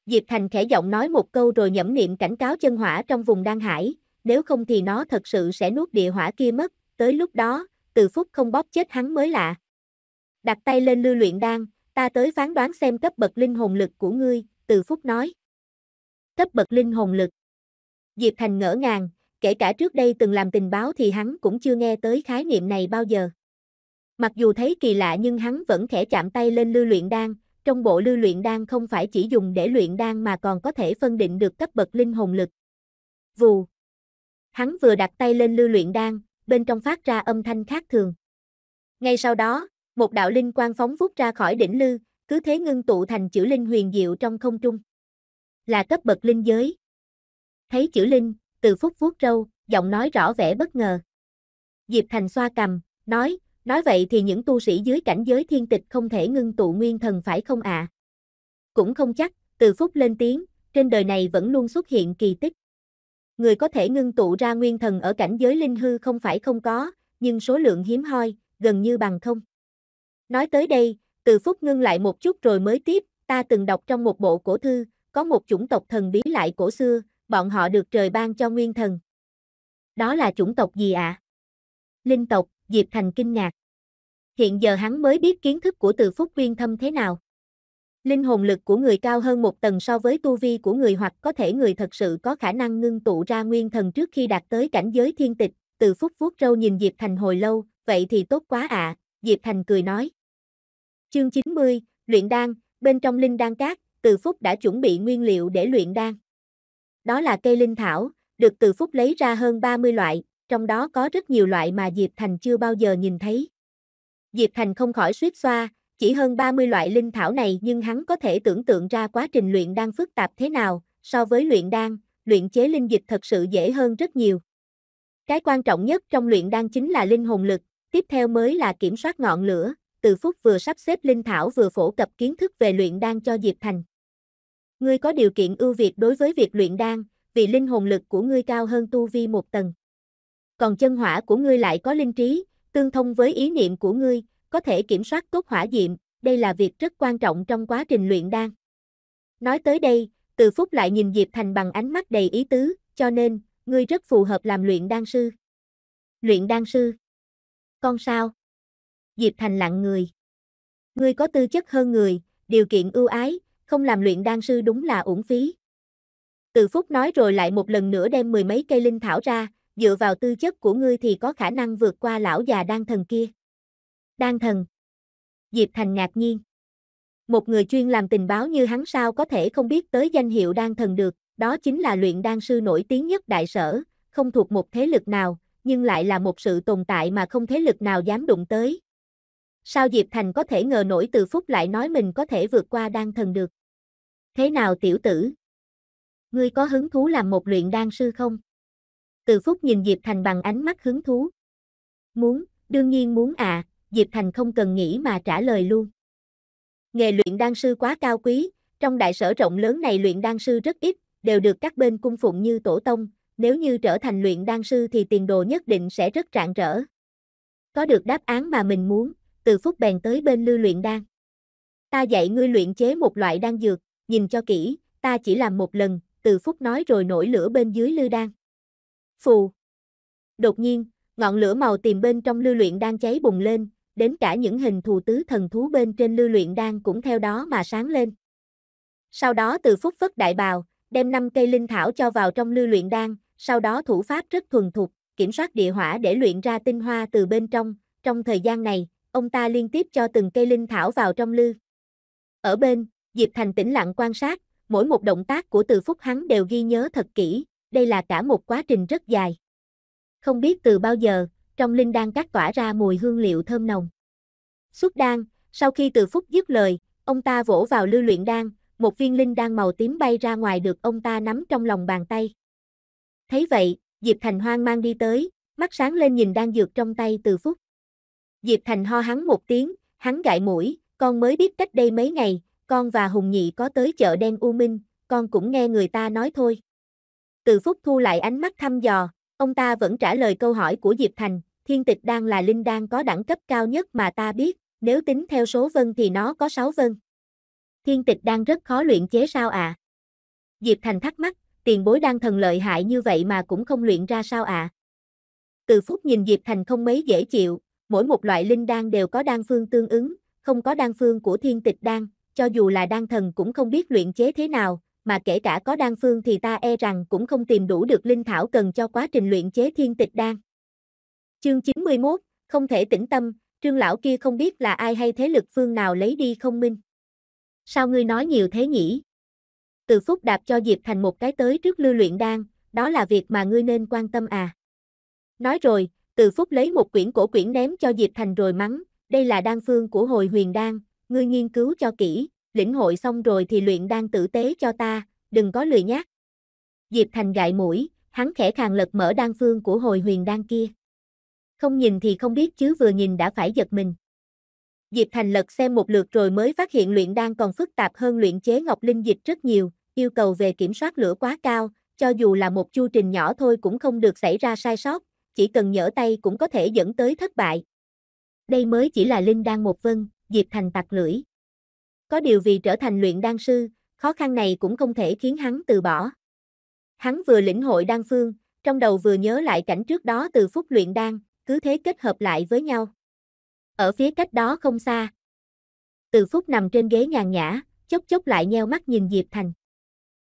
Diệp Thành khẽ giọng nói một câu rồi nhẩm niệm cảnh cáo chân hỏa trong vùng Đan Hải, nếu không thì nó thật sự sẽ nuốt địa hỏa kia mất, tới lúc đó, từ phút không bóp chết hắn mới lạ. Đặt tay lên lưu luyện đan, ta tới phán đoán xem cấp bậc linh hồn lực của ngươi, từ phút nói. Cấp bậc linh hồn lực. Diệp Thành ngỡ ngàng, kể cả trước đây từng làm tình báo thì hắn cũng chưa nghe tới khái niệm này bao giờ. Mặc dù thấy kỳ lạ nhưng hắn vẫn khẽ chạm tay lên lưu luyện đan, trong bộ lưu luyện đan không phải chỉ dùng để luyện đan mà còn có thể phân định được cấp bậc linh hồn lực. Vù. Hắn vừa đặt tay lên lưu luyện đan, bên trong phát ra âm thanh khác thường. Ngay sau đó, một đạo linh quang phóng vút ra khỏi đỉnh lư, cứ thế ngưng tụ thành chữ linh huyền diệu trong không trung. Là cấp bậc linh giới thấy chữ Linh, từ phút vuốt râu, giọng nói rõ vẻ bất ngờ. Diệp Thành xoa cầm, nói, nói vậy thì những tu sĩ dưới cảnh giới thiên tịch không thể ngưng tụ nguyên thần phải không ạ? À? Cũng không chắc, từ phút lên tiếng, trên đời này vẫn luôn xuất hiện kỳ tích. Người có thể ngưng tụ ra nguyên thần ở cảnh giới linh hư không phải không có, nhưng số lượng hiếm hoi, gần như bằng không. Nói tới đây, từ phút ngưng lại một chút rồi mới tiếp, ta từng đọc trong một bộ cổ thư, có một chủng tộc thần bí lại cổ xưa, bọn họ được trời ban cho nguyên thần. Đó là chủng tộc gì ạ? À? Linh tộc, Diệp Thành kinh ngạc. Hiện giờ hắn mới biết kiến thức của từ phúc nguyên thâm thế nào. Linh hồn lực của người cao hơn một tầng so với tu vi của người hoặc có thể người thật sự có khả năng ngưng tụ ra nguyên thần trước khi đạt tới cảnh giới thiên tịch. Từ phúc vuốt râu nhìn Diệp Thành hồi lâu, vậy thì tốt quá ạ, à, Diệp Thành cười nói. Chương 90, Luyện Đan, bên trong Linh Đan Cát, từ phúc đã chuẩn bị nguyên liệu để luyện đan. Đó là cây linh thảo, được từ phúc lấy ra hơn 30 loại, trong đó có rất nhiều loại mà Diệp Thành chưa bao giờ nhìn thấy. Diệp Thành không khỏi suýt xoa, chỉ hơn 30 loại linh thảo này nhưng hắn có thể tưởng tượng ra quá trình luyện đan phức tạp thế nào, so với luyện đan, luyện chế linh dịch thật sự dễ hơn rất nhiều. Cái quan trọng nhất trong luyện đan chính là linh hồn lực, tiếp theo mới là kiểm soát ngọn lửa, từ phút vừa sắp xếp linh thảo vừa phổ cập kiến thức về luyện đan cho Diệp Thành. Ngươi có điều kiện ưu việt đối với việc luyện đan, vì linh hồn lực của ngươi cao hơn tu vi một tầng. Còn chân hỏa của ngươi lại có linh trí, tương thông với ý niệm của ngươi, có thể kiểm soát tốt hỏa diệm, đây là việc rất quan trọng trong quá trình luyện đan. Nói tới đây, Từ Phúc lại nhìn Diệp Thành bằng ánh mắt đầy ý tứ, cho nên, ngươi rất phù hợp làm luyện đan sư. Luyện đan sư? Con sao? Diệp Thành lặng người. Ngươi có tư chất hơn người, điều kiện ưu ái, không làm luyện đan sư đúng là uổng phí. Từ phúc nói rồi lại một lần nữa đem mười mấy cây linh thảo ra, dựa vào tư chất của ngươi thì có khả năng vượt qua lão già đan thần kia. Đan thần. Diệp Thành ngạc nhiên. Một người chuyên làm tình báo như hắn sao có thể không biết tới danh hiệu đan thần được, đó chính là luyện đan sư nổi tiếng nhất đại sở, không thuộc một thế lực nào, nhưng lại là một sự tồn tại mà không thế lực nào dám đụng tới. Sao Diệp Thành có thể ngờ nổi từ phút lại nói mình có thể vượt qua đan thần được? Thế nào tiểu tử? Ngươi có hứng thú làm một luyện đan sư không? Từ phúc nhìn Diệp Thành bằng ánh mắt hứng thú. Muốn, đương nhiên muốn à, Diệp Thành không cần nghĩ mà trả lời luôn. Nghề luyện đan sư quá cao quý, trong đại sở rộng lớn này luyện đan sư rất ít, đều được các bên cung phụng như tổ tông, nếu như trở thành luyện đan sư thì tiền đồ nhất định sẽ rất rạng rỡ. Có được đáp án mà mình muốn, từ phút bèn tới bên lưu luyện đan. Ta dạy ngươi luyện chế một loại đan dược, nhìn cho kỹ, ta chỉ làm một lần, từ phút nói rồi nổi lửa bên dưới lư đan. Phù. Đột nhiên, ngọn lửa màu tìm bên trong lưu luyện đang cháy bùng lên, đến cả những hình thù tứ thần thú bên trên lưu luyện đan cũng theo đó mà sáng lên. Sau đó từ phút phất đại bào, đem năm cây linh thảo cho vào trong lưu luyện đan, sau đó thủ pháp rất thuần thục, kiểm soát địa hỏa để luyện ra tinh hoa từ bên trong, trong thời gian này, ông ta liên tiếp cho từng cây linh thảo vào trong lư. Ở bên, Diệp Thành tĩnh lặng quan sát, mỗi một động tác của từ phúc hắn đều ghi nhớ thật kỹ, đây là cả một quá trình rất dài. Không biết từ bao giờ, trong linh đan cát tỏa ra mùi hương liệu thơm nồng. Xuất đan, sau khi từ phúc dứt lời, ông ta vỗ vào lưu luyện đan, một viên linh đan màu tím bay ra ngoài được ông ta nắm trong lòng bàn tay. Thấy vậy, Diệp Thành hoang mang đi tới, mắt sáng lên nhìn đan dược trong tay từ phúc. Diệp Thành ho hắn một tiếng, hắn gại mũi, con mới biết cách đây mấy ngày, con và Hùng Nhị có tới chợ đen U Minh, con cũng nghe người ta nói thôi. Từ Phúc thu lại ánh mắt thăm dò, ông ta vẫn trả lời câu hỏi của Diệp Thành, thiên tịch đang là linh đan có đẳng cấp cao nhất mà ta biết, nếu tính theo số vân thì nó có 6 vân. Thiên tịch đang rất khó luyện chế sao ạ? À? Diệp Thành thắc mắc, tiền bối đang thần lợi hại như vậy mà cũng không luyện ra sao ạ? À? Từ phút nhìn Diệp Thành không mấy dễ chịu, mỗi một loại linh đan đều có đan phương tương ứng, không có đan phương của thiên tịch đan, cho dù là đan thần cũng không biết luyện chế thế nào, mà kể cả có đan phương thì ta e rằng cũng không tìm đủ được linh thảo cần cho quá trình luyện chế thiên tịch đan. Chương 91, không thể tĩnh tâm, trương lão kia không biết là ai hay thế lực phương nào lấy đi không minh. Sao ngươi nói nhiều thế nhỉ? Từ phút đạp cho Diệp Thành một cái tới trước lưu luyện đan, đó là việc mà ngươi nên quan tâm à. Nói rồi, từ phút lấy một quyển cổ quyển ném cho Diệp Thành rồi mắng, đây là đan phương của hồi huyền đan, ngươi nghiên cứu cho kỹ, lĩnh hội xong rồi thì luyện đan tử tế cho ta, đừng có lười nhác. Diệp Thành gại mũi, hắn khẽ khàng lật mở đan phương của hồi huyền đan kia. Không nhìn thì không biết chứ vừa nhìn đã phải giật mình. Diệp Thành lật xem một lượt rồi mới phát hiện luyện đan còn phức tạp hơn luyện chế ngọc linh dịch rất nhiều, yêu cầu về kiểm soát lửa quá cao, cho dù là một chu trình nhỏ thôi cũng không được xảy ra sai sót, chỉ cần nhở tay cũng có thể dẫn tới thất bại. Đây mới chỉ là linh đan một vân, Diệp Thành tặc lưỡi. Có điều vì trở thành luyện đan sư, khó khăn này cũng không thể khiến hắn từ bỏ. Hắn vừa lĩnh hội đan phương, trong đầu vừa nhớ lại cảnh trước đó từ phút luyện đan, cứ thế kết hợp lại với nhau. Ở phía cách đó không xa. Từ phút nằm trên ghế nhàn nhã, chốc chốc lại nheo mắt nhìn Diệp Thành.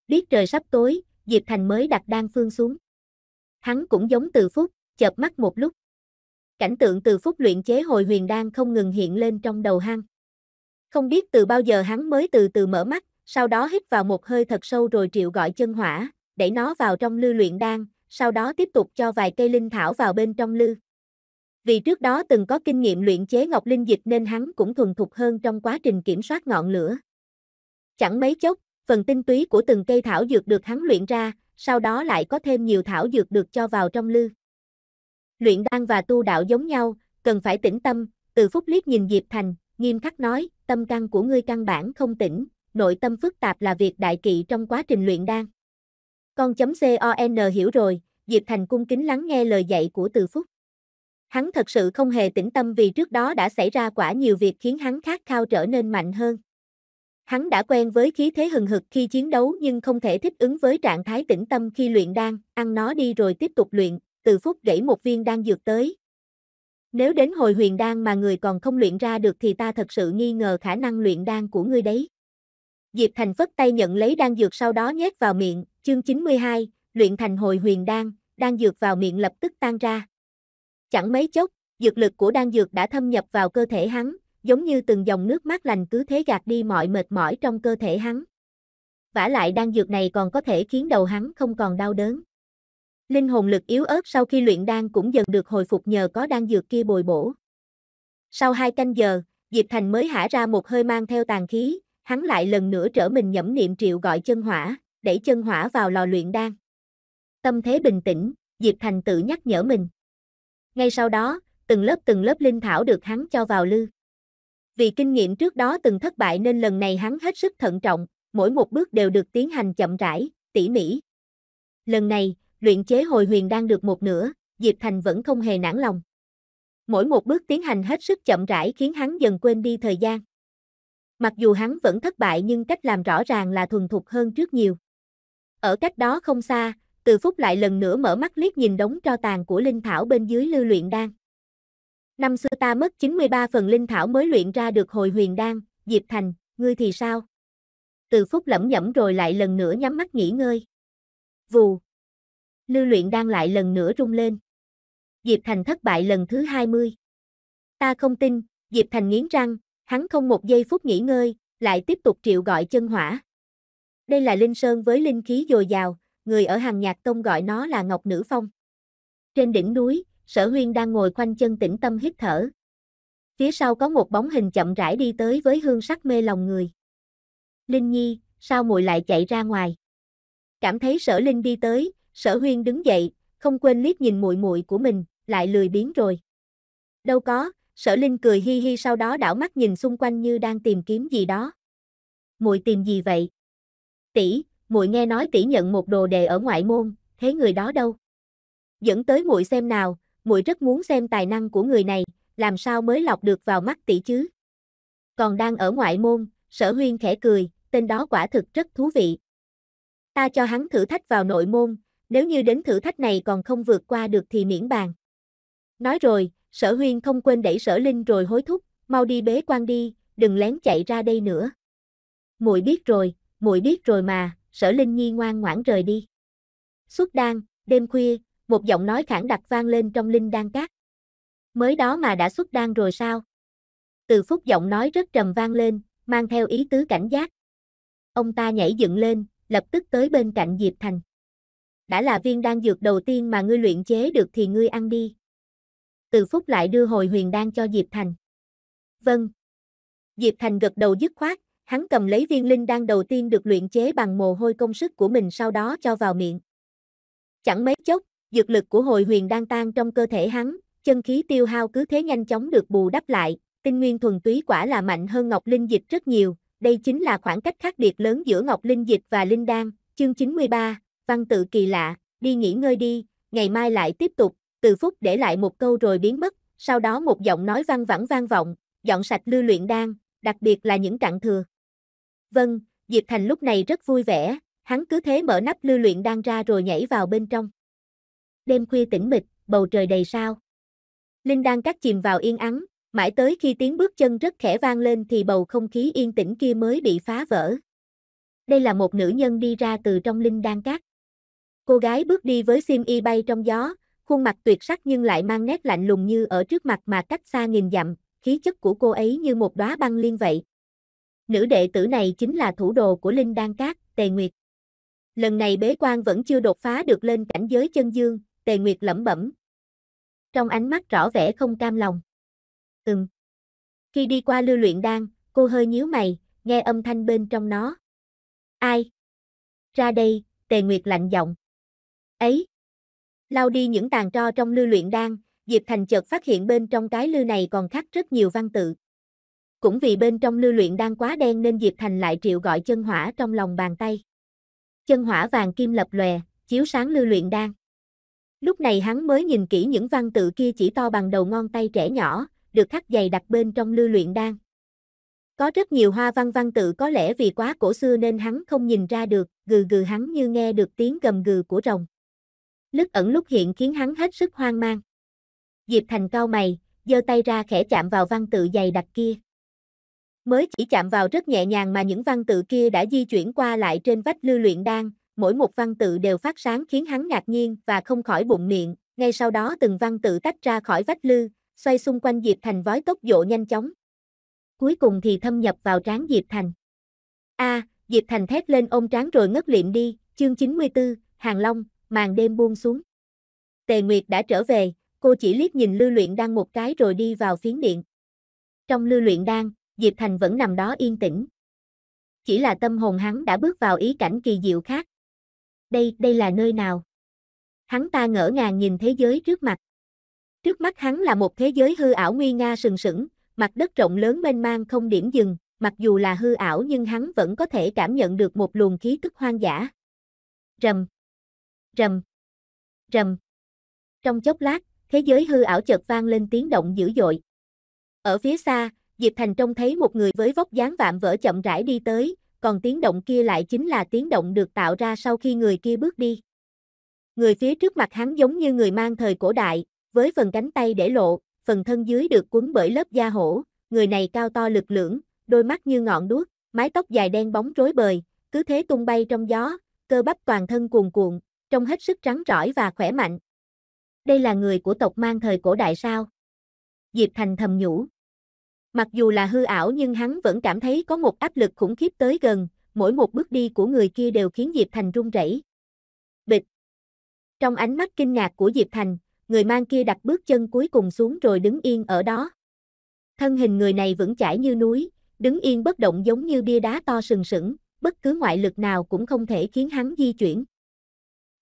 Biết trời sắp tối, Diệp Thành mới đặt đan phương xuống. Hắn cũng giống từ phút, chợp mắt một lúc cảnh tượng từ phút luyện chế hồi huyền đan không ngừng hiện lên trong đầu hang. Không biết từ bao giờ hắn mới từ từ mở mắt, sau đó hít vào một hơi thật sâu rồi triệu gọi chân hỏa, để nó vào trong lư luyện đan, sau đó tiếp tục cho vài cây linh thảo vào bên trong lư. Vì trước đó từng có kinh nghiệm luyện chế ngọc linh dịch nên hắn cũng thuần thục hơn trong quá trình kiểm soát ngọn lửa. Chẳng mấy chốc, phần tinh túy của từng cây thảo dược được hắn luyện ra, sau đó lại có thêm nhiều thảo dược được cho vào trong lư. Luyện đan và tu đạo giống nhau, cần phải tĩnh tâm, từ phúc liếc nhìn Diệp Thành, nghiêm khắc nói, tâm căn của ngươi căn bản không tĩnh, nội tâm phức tạp là việc đại kỵ trong quá trình luyện đan. Con chấm con hiểu rồi, Diệp Thành cung kính lắng nghe lời dạy của từ phúc. Hắn thật sự không hề tĩnh tâm vì trước đó đã xảy ra quả nhiều việc khiến hắn khát khao trở nên mạnh hơn. Hắn đã quen với khí thế hừng hực khi chiến đấu nhưng không thể thích ứng với trạng thái tĩnh tâm khi luyện đan, ăn nó đi rồi tiếp tục luyện, từ phút gãy một viên đan dược tới. Nếu đến hồi huyền đan mà người còn không luyện ra được thì ta thật sự nghi ngờ khả năng luyện đan của ngươi đấy. Diệp Thành phất tay nhận lấy đan dược sau đó nhét vào miệng, chương 92, luyện thành hồi huyền đan, đan dược vào miệng lập tức tan ra. Chẳng mấy chốc, dược lực của đan dược đã thâm nhập vào cơ thể hắn, giống như từng dòng nước mát lành cứ thế gạt đi mọi mệt mỏi trong cơ thể hắn. Vả lại đan dược này còn có thể khiến đầu hắn không còn đau đớn. Linh hồn lực yếu ớt sau khi luyện đan cũng dần được hồi phục nhờ có đan dược kia bồi bổ. Sau hai canh giờ, Diệp Thành mới hả ra một hơi mang theo tàn khí, hắn lại lần nữa trở mình nhẫm niệm triệu gọi chân hỏa, đẩy chân hỏa vào lò luyện đan. Tâm thế bình tĩnh, Diệp Thành tự nhắc nhở mình. Ngay sau đó, từng lớp từng lớp linh thảo được hắn cho vào lư. Vì kinh nghiệm trước đó từng thất bại nên lần này hắn hết sức thận trọng, mỗi một bước đều được tiến hành chậm rãi, tỉ mỉ. Lần này, luyện chế hồi huyền đang được một nửa, Diệp Thành vẫn không hề nản lòng. Mỗi một bước tiến hành hết sức chậm rãi khiến hắn dần quên đi thời gian. Mặc dù hắn vẫn thất bại nhưng cách làm rõ ràng là thuần thục hơn trước nhiều. Ở cách đó không xa, Từ Phúc lại lần nữa mở mắt liếc nhìn đống tro tàn của linh thảo bên dưới lưu luyện đan. Năm xưa ta mất 93 phần linh thảo mới luyện ra được hồi huyền đan, Diệp Thành, ngươi thì sao? Từ Phúc lẩm nhẩm rồi lại lần nữa nhắm mắt nghỉ ngơi. Vù, lưu luyện đang lại lần nữa rung lên. Diệp Thành thất bại lần thứ 20. Ta không tin, Diệp Thành nghiến răng, hắn không một giây phút nghỉ ngơi, lại tiếp tục triệu gọi chân hỏa. Đây là Linh Sơn với linh khí dồi dào, người ở hàng nhạc tông gọi nó là Ngọc Nữ Phong. Trên đỉnh núi, sở huyên đang ngồi khoanh chân tĩnh tâm hít thở. Phía sau có một bóng hình chậm rãi đi tới với hương sắc mê lòng người. Linh Nhi, sao muội lại chạy ra ngoài? Cảm thấy sở Linh đi tới, Sở Huyên đứng dậy, không quên liếc nhìn muội muội của mình, lại lười biếng rồi. Đâu có, Sở Linh cười hi hi sau đó đảo mắt nhìn xung quanh như đang tìm kiếm gì đó. Muội tìm gì vậy? Tỷ, muội nghe nói tỷ nhận một đồ đề ở ngoại môn, thế người đó đâu? Dẫn tới muội xem nào, muội rất muốn xem tài năng của người này, làm sao mới lọc được vào mắt tỷ chứ? Còn đang ở ngoại môn, Sở Huyên khẽ cười, tên đó quả thực rất thú vị. Ta cho hắn thử thách vào nội môn, nếu như đến thử thách này còn không vượt qua được thì miễn bàn. Nói rồi, sở huyên không quên đẩy sở linh rồi hối thúc, mau đi bế quan đi, đừng lén chạy ra đây nữa. Muội biết rồi, muội biết rồi mà, sở linh nhi ngoan ngoãn rời đi. Xuất đan, đêm khuya, một giọng nói khản đặc vang lên trong linh đan cát. Mới đó mà đã xuất đan rồi sao? Từ phút giọng nói rất trầm vang lên, mang theo ý tứ cảnh giác. Ông ta nhảy dựng lên, lập tức tới bên cạnh Diệp Thành đã là viên đan dược đầu tiên mà ngươi luyện chế được thì ngươi ăn đi. Từ phúc lại đưa hồi huyền đan cho Diệp Thành. Vâng. Diệp Thành gật đầu dứt khoát, hắn cầm lấy viên linh đan đầu tiên được luyện chế bằng mồ hôi công sức của mình sau đó cho vào miệng. Chẳng mấy chốc, dược lực của hồi huyền đan tan trong cơ thể hắn, chân khí tiêu hao cứ thế nhanh chóng được bù đắp lại, tinh nguyên thuần túy quả là mạnh hơn ngọc linh dịch rất nhiều, đây chính là khoảng cách khác biệt lớn giữa ngọc linh dịch và linh đan, chương 93, văn tự kỳ lạ, đi nghỉ ngơi đi, ngày mai lại tiếp tục, từ phút để lại một câu rồi biến mất, sau đó một giọng nói văng vẳng vang vọng, dọn sạch lưu luyện đan, đặc biệt là những cặn thừa. Vâng, Diệp Thành lúc này rất vui vẻ, hắn cứ thế mở nắp lưu luyện đan ra rồi nhảy vào bên trong. Đêm khuya tĩnh mịch, bầu trời đầy sao. Linh đan cắt chìm vào yên ắng, mãi tới khi tiếng bước chân rất khẽ vang lên thì bầu không khí yên tĩnh kia mới bị phá vỡ. Đây là một nữ nhân đi ra từ trong linh đan cát. Cô gái bước đi với sim y bay trong gió, khuôn mặt tuyệt sắc nhưng lại mang nét lạnh lùng như ở trước mặt mà cách xa nghìn dặm, khí chất của cô ấy như một đóa băng liên vậy. Nữ đệ tử này chính là thủ đồ của Linh Đan Cát, Tề Nguyệt. Lần này bế quan vẫn chưa đột phá được lên cảnh giới chân dương, Tề Nguyệt lẩm bẩm. Trong ánh mắt rõ vẻ không cam lòng. Ừm. Khi đi qua lưu luyện đan, cô hơi nhíu mày, nghe âm thanh bên trong nó. Ai? Ra đây, Tề Nguyệt lạnh giọng ấy. Lao đi những tàn tro trong lư luyện đan, Diệp Thành chợt phát hiện bên trong cái lư này còn khắc rất nhiều văn tự. Cũng vì bên trong lư luyện đan quá đen nên Diệp Thành lại triệu gọi chân hỏa trong lòng bàn tay. Chân hỏa vàng kim lập lòe, chiếu sáng lư luyện đan. Lúc này hắn mới nhìn kỹ những văn tự kia chỉ to bằng đầu ngón tay trẻ nhỏ, được khắc dày đặt bên trong lư luyện đan. Có rất nhiều hoa văn văn tự có lẽ vì quá cổ xưa nên hắn không nhìn ra được, gừ gừ hắn như nghe được tiếng gầm gừ của rồng lúc ẩn lúc hiện khiến hắn hết sức hoang mang. Diệp Thành cao mày, giơ tay ra khẽ chạm vào văn tự dày đặc kia. Mới chỉ chạm vào rất nhẹ nhàng mà những văn tự kia đã di chuyển qua lại trên vách lưu luyện đan, mỗi một văn tự đều phát sáng khiến hắn ngạc nhiên và không khỏi bụng miệng, ngay sau đó từng văn tự tách ra khỏi vách lư, xoay xung quanh Diệp Thành vói tốc độ nhanh chóng. Cuối cùng thì thâm nhập vào trán Diệp Thành. A, Diệp Thành thét lên ôm trán rồi ngất liệm đi, chương 94, Hàng Long, màn đêm buông xuống. Tề Nguyệt đã trở về, cô chỉ liếc nhìn Lưu Luyện đang một cái rồi đi vào phiến điện. Trong Lưu Luyện Đang, Diệp Thành vẫn nằm đó yên tĩnh. Chỉ là tâm hồn hắn đã bước vào ý cảnh kỳ diệu khác. Đây, đây là nơi nào? Hắn ta ngỡ ngàng nhìn thế giới trước mặt. Trước mắt hắn là một thế giới hư ảo nguy nga sừng sững, mặt đất rộng lớn mênh mang không điểm dừng, mặc dù là hư ảo nhưng hắn vẫn có thể cảm nhận được một luồng khí tức hoang dã. Rầm. Rầm. Rầm. Trong chốc lát, thế giới hư ảo chợt vang lên tiếng động dữ dội. Ở phía xa, Diệp Thành trông thấy một người với vóc dáng vạm vỡ chậm rãi đi tới, còn tiếng động kia lại chính là tiếng động được tạo ra sau khi người kia bước đi. Người phía trước mặt hắn giống như người mang thời cổ đại, với phần cánh tay để lộ, phần thân dưới được cuốn bởi lớp da hổ, người này cao to lực lưỡng, đôi mắt như ngọn đuốc, mái tóc dài đen bóng rối bời, cứ thế tung bay trong gió, cơ bắp toàn thân cuồn cuộn, trông hết sức trắng rỏi và khỏe mạnh. Đây là người của tộc mang thời cổ đại sao? Diệp Thành thầm nhủ. Mặc dù là hư ảo nhưng hắn vẫn cảm thấy có một áp lực khủng khiếp tới gần, mỗi một bước đi của người kia đều khiến Diệp Thành run rẩy. Bịch. Trong ánh mắt kinh ngạc của Diệp Thành, người mang kia đặt bước chân cuối cùng xuống rồi đứng yên ở đó. Thân hình người này vững chãi như núi, đứng yên bất động giống như bia đá to sừng sững, bất cứ ngoại lực nào cũng không thể khiến hắn di chuyển.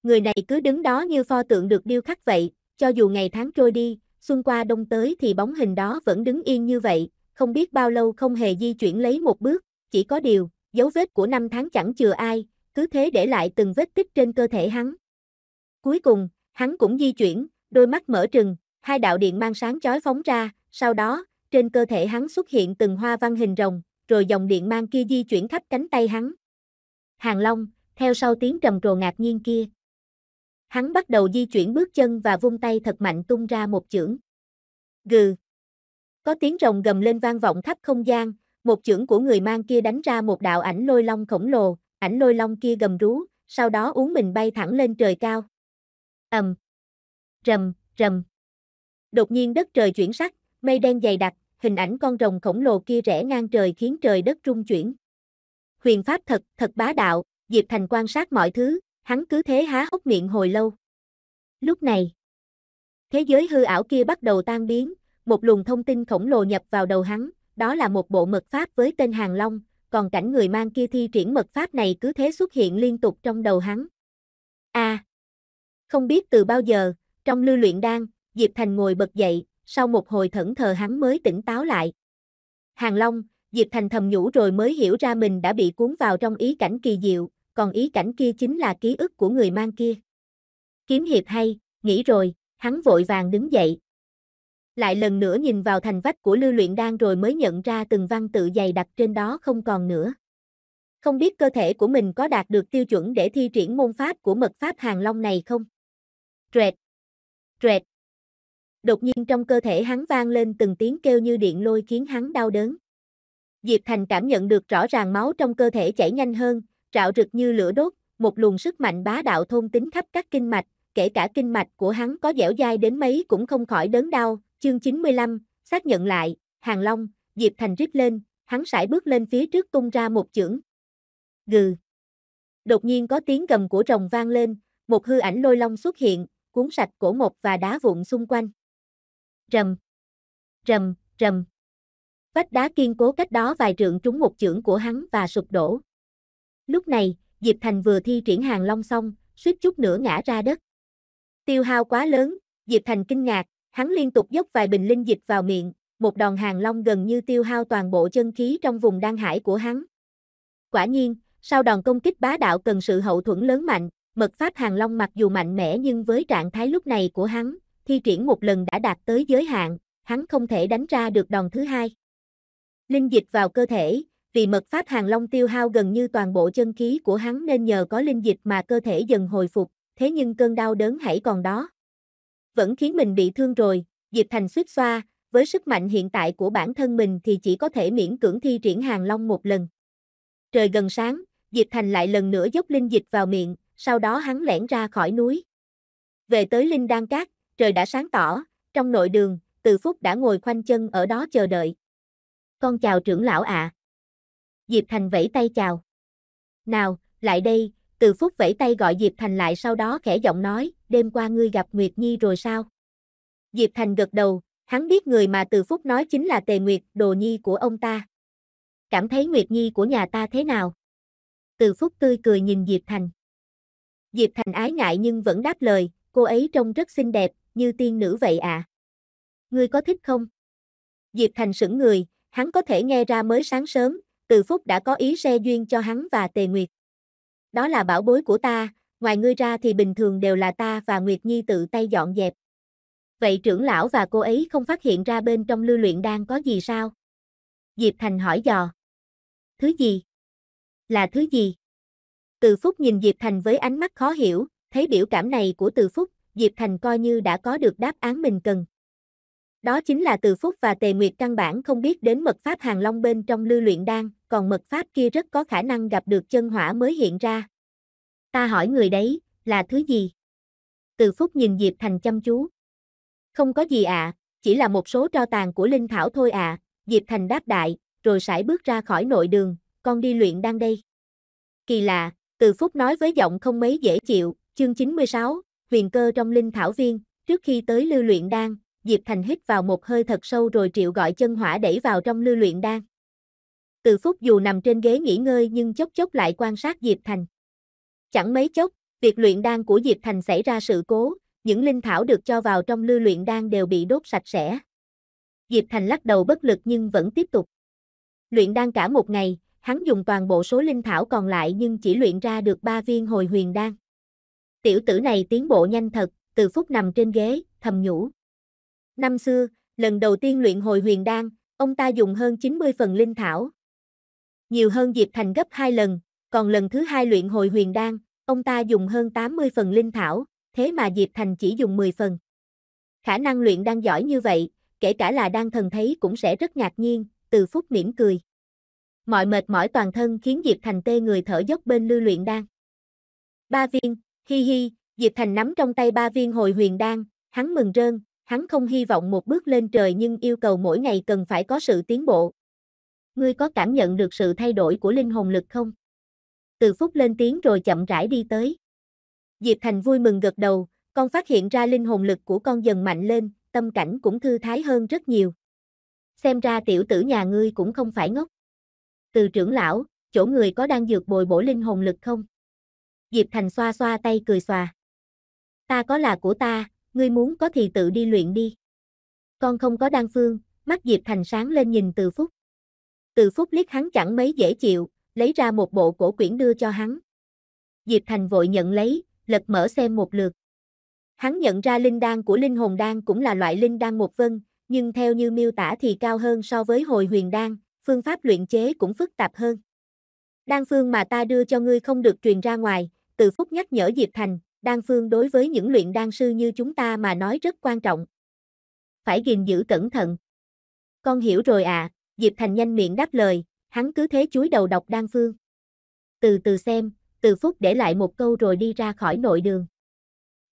Người này cứ đứng đó như pho tượng được điêu khắc vậy, cho dù ngày tháng trôi đi, xuân qua đông tới thì bóng hình đó vẫn đứng yên như vậy, không biết bao lâu không hề di chuyển lấy một bước, chỉ có điều, dấu vết của năm tháng chẳng chừa ai, cứ thế để lại từng vết tích trên cơ thể hắn. Cuối cùng, hắn cũng di chuyển, đôi mắt mở trừng, hai đạo điện mang sáng chói phóng ra, sau đó, trên cơ thể hắn xuất hiện từng hoa văn hình rồng, rồi dòng điện mang kia di chuyển khắp cánh tay hắn. Hàng Long, theo sau tiếng trầm trồ ngạc nhiên kia, hắn bắt đầu di chuyển bước chân và vung tay thật mạnh tung ra một chưởng. Gừ. Có tiếng rồng gầm lên vang vọng khắp không gian, một chưởng của người mang kia đánh ra một đạo ảnh lôi long khổng lồ, ảnh lôi long kia gầm rú, sau đó uống mình bay thẳng lên trời cao. Ầm. Rầm, rầm. Đột nhiên đất trời chuyển sắc, mây đen dày đặc, hình ảnh con rồng khổng lồ kia rẽ ngang trời khiến trời đất rung chuyển. Huyền pháp thật, thật bá đạo, Diệp Thành quan sát mọi thứ, hắn cứ thế há hốc miệng hồi lâu. Lúc này, thế giới hư ảo kia bắt đầu tan biến, một luồng thông tin khổng lồ nhập vào đầu hắn, đó là một bộ mật pháp với tên Hàng Long, còn cảnh người mang kia thi triển mật pháp này cứ thế xuất hiện liên tục trong đầu hắn. A. À, không biết từ bao giờ, trong lưu luyện đan, Diệp Thành ngồi bật dậy, sau một hồi thẫn thờ hắn mới tỉnh táo lại. Hàng Long, Diệp Thành thầm nhủ rồi mới hiểu ra mình đã bị cuốn vào trong ý cảnh kỳ diệu, còn ý cảnh kia chính là ký ức của người mang kia. Kiếm hiệp hay, nghĩ rồi, hắn vội vàng đứng dậy. Lại lần nữa nhìn vào thành vách của lưu luyện đan rồi mới nhận ra từng văn tự dày đặc trên đó không còn nữa. Không biết cơ thể của mình có đạt được tiêu chuẩn để thi triển môn pháp của mật pháp hàng long này không? Trệt! Trệt! Đột nhiên trong cơ thể hắn vang lên từng tiếng kêu như điện lôi khiến hắn đau đớn. Diệp Thành cảm nhận được rõ ràng máu trong cơ thể chảy nhanh hơn, rạo rực như lửa đốt, một luồng sức mạnh bá đạo thôn tính khắp các kinh mạch, kể cả kinh mạch của hắn có dẻo dai đến mấy cũng không khỏi đớn đau, chương 95, xác nhận lại, hàng long, Diệp Thành rít lên, hắn sải bước lên phía trước tung ra một chưởng. Gừ. Đột nhiên có tiếng gầm của rồng vang lên, một hư ảnh lôi long xuất hiện, cuốn sạch cổ mộc và đá vụn xung quanh. Rầm. Rầm, rầm. Vách đá kiên cố cách đó vài trượng trúng một chưởng của hắn và sụp đổ. Lúc này, Diệp Thành vừa thi triển hàng long xong, suýt chút nữa ngã ra đất. Tiêu hao quá lớn, Diệp Thành kinh ngạc, hắn liên tục dốc vài bình linh dịch vào miệng, một đòn hàng long gần như tiêu hao toàn bộ chân khí trong vùng đan hải của hắn. Quả nhiên, sau đòn công kích bá đạo cần sự hậu thuẫn lớn mạnh, mật pháp hàng long mặc dù mạnh mẽ nhưng với trạng thái lúc này của hắn, thi triển một lần đã đạt tới giới hạn, hắn không thể đánh ra được đòn thứ hai. Linh dịch vào cơ thể, vì mật pháp hàng long tiêu hao gần như toàn bộ chân khí của hắn nên nhờ có linh dịch mà cơ thể dần hồi phục, thế nhưng cơn đau đớn hãy còn đó. Vẫn khiến mình bị thương rồi, Diệp Thành suýt xoa, với sức mạnh hiện tại của bản thân mình thì chỉ có thể miễn cưỡng thi triển hàng long một lần. Trời gần sáng, Diệp Thành lại lần nữa dốc linh dịch vào miệng, sau đó hắn lẻn ra khỏi núi. Về tới Linh Đan Cát, trời đã sáng tỏ, trong nội đường, Từ Phúc đã ngồi khoanh chân ở đó chờ đợi. Con chào trưởng lão ạ. À. Diệp Thành vẫy tay chào. Nào, lại đây, từ Phúc vẫy tay gọi Diệp Thành lại sau đó khẽ giọng nói, đêm qua ngươi gặp Nguyệt Nhi rồi sao? Diệp Thành gật đầu, hắn biết người mà từ Phúc nói chính là Tề Nguyệt, đồ nhi của ông ta. Cảm thấy Nguyệt Nhi của nhà ta thế nào? Từ Phúc tươi cười nhìn Diệp Thành. Diệp Thành ái ngại nhưng vẫn đáp lời, cô ấy trông rất xinh đẹp, như tiên nữ vậy ạ. À. Ngươi có thích không? Diệp Thành sững người, hắn có thể nghe ra mới sáng sớm, từ Phúc đã có ý xe duyên cho hắn và Tề Nguyệt. Đó là bảo bối của ta, ngoài ngươi ra thì bình thường đều là ta và Nguyệt Nhi tự tay dọn dẹp. Vậy trưởng lão và cô ấy không phát hiện ra bên trong lưu luyện đang có gì sao? Diệp Thành hỏi dò. Thứ gì? Là thứ gì? Từ Phúc nhìn Diệp Thành với ánh mắt khó hiểu, thấy biểu cảm này của Từ Phúc, Diệp Thành coi như đã có được đáp án mình cần. Đó chính là từ phúc và tề nguyệt căn bản không biết đến mật pháp hàng long bên trong lưu luyện đan, còn mật pháp kia rất có khả năng gặp được chân hỏa mới hiện ra. Ta hỏi người đấy, là thứ gì? Từ phúc nhìn Diệp Thành chăm chú. Không có gì ạ, à, chỉ là một số tro tàn của linh thảo thôi ạ, à. Diệp Thành đáp đại, rồi sải bước ra khỏi nội đường, con đi luyện đan đây. Kỳ lạ, từ phúc nói với giọng không mấy dễ chịu, chương 96, huyền cơ trong linh thảo viên, trước khi tới lưu luyện đan, Diệp Thành hít vào một hơi thật sâu rồi triệu gọi chân hỏa đẩy vào trong lưu luyện đan. Từ phút dù nằm trên ghế nghỉ ngơi nhưng chốc chốc lại quan sát Diệp Thành. Chẳng mấy chốc, việc luyện đan của Diệp Thành xảy ra sự cố, những linh thảo được cho vào trong lưu luyện đan đều bị đốt sạch sẽ. Diệp Thành lắc đầu bất lực nhưng vẫn tiếp tục. Luyện đan cả một ngày, hắn dùng toàn bộ số linh thảo còn lại nhưng chỉ luyện ra được 3 viên hồi huyền đan. Tiểu tử này tiến bộ nhanh thật, từ phút nằm trên ghế, thầm nhủ. Năm xưa, lần đầu tiên luyện hồi huyền đan, ông ta dùng hơn 90 phần linh thảo. Nhiều hơn Diệp Thành gấp 2 lần, còn lần thứ hai luyện hồi huyền đan, ông ta dùng hơn 80 phần linh thảo, thế mà Diệp Thành chỉ dùng 10 phần. Khả năng luyện đan giỏi như vậy, kể cả là đan thần thấy cũng sẽ rất ngạc nhiên, từ phút mỉm cười. Mọi mệt mỏi toàn thân khiến Diệp Thành tê người thở dốc bên lưu luyện đan. Ba viên, hi hi, Diệp Thành nắm trong tay ba viên hồi huyền đan, hắn mừng rơn, hắn không hy vọng một bước lên trời nhưng yêu cầu mỗi ngày cần phải có sự tiến bộ. Ngươi có cảm nhận được sự thay đổi của linh hồn lực không? Từ phút lên tiếng rồi chậm rãi đi tới. Diệp Thành vui mừng gật đầu, con phát hiện ra linh hồn lực của con dần mạnh lên, tâm cảnh cũng thư thái hơn rất nhiều. Xem ra tiểu tử nhà ngươi cũng không phải ngốc. Từ trưởng lão, chỗ người có đang dược bồi bổ linh hồn lực không? Diệp Thành xoa xoa tay cười xòa. Ta có là của ta, ngươi muốn có thì tự đi luyện đi. Con không có đan phương, mắt Diệp Thành sáng lên nhìn Từ Phúc. Từ Phúc liếc hắn chẳng mấy dễ chịu, lấy ra một bộ cổ quyển đưa cho hắn. Diệp Thành vội nhận lấy, lật mở xem một lượt. Hắn nhận ra linh đan của linh hồn đan cũng là loại linh đan một vân, nhưng theo như miêu tả thì cao hơn so với hồi huyền đan, phương pháp luyện chế cũng phức tạp hơn. Đan phương mà ta đưa cho ngươi không được truyền ra ngoài, Từ Phúc nhắc nhở Diệp Thành, đan phương đối với những luyện đan sư như chúng ta mà nói rất quan trọng. Phải gìn giữ cẩn thận. Con hiểu rồi à, Diệp Thành nhanh miệng đáp lời, hắn cứ thế chuối đầu đọc đan phương. Từ từ xem, từ phút để lại một câu rồi đi ra khỏi nội đường.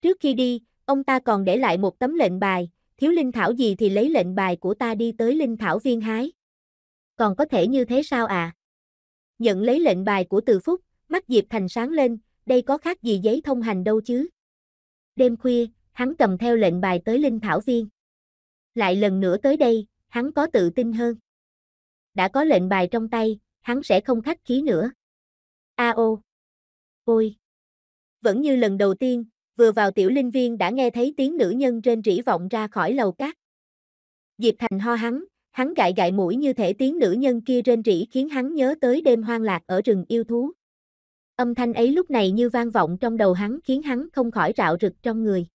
Trước khi đi, ông ta còn để lại một tấm lệnh bài, thiếu linh thảo gì thì lấy lệnh bài của ta đi tới linh thảo viên hái. Còn có thể như thế sao À? Nhận lấy lệnh bài của từ phúc, mắt Diệp Thành sáng lên, đây có khác gì giấy thông hành đâu chứ. Đêm khuya, hắn cầm theo lệnh bài tới Linh Thảo Viên. Lại lần nữa tới đây, hắn có tự tin hơn. Đã có lệnh bài trong tay, hắn sẽ không khách khí nữa. A ô. Ôi. Vẫn như lần đầu tiên, vừa vào tiểu linh viên đã nghe thấy tiếng nữ nhân trên rỉ vọng ra khỏi lầu cát. Diệp Thành ho hắn, hắn gại gại mũi như thể tiếng nữ nhân kia trên rỉ khiến hắn nhớ tới đêm hoang lạc ở rừng yêu thú. Âm thanh ấy lúc này như vang vọng trong đầu hắn khiến hắn không khỏi rạo rực trong người.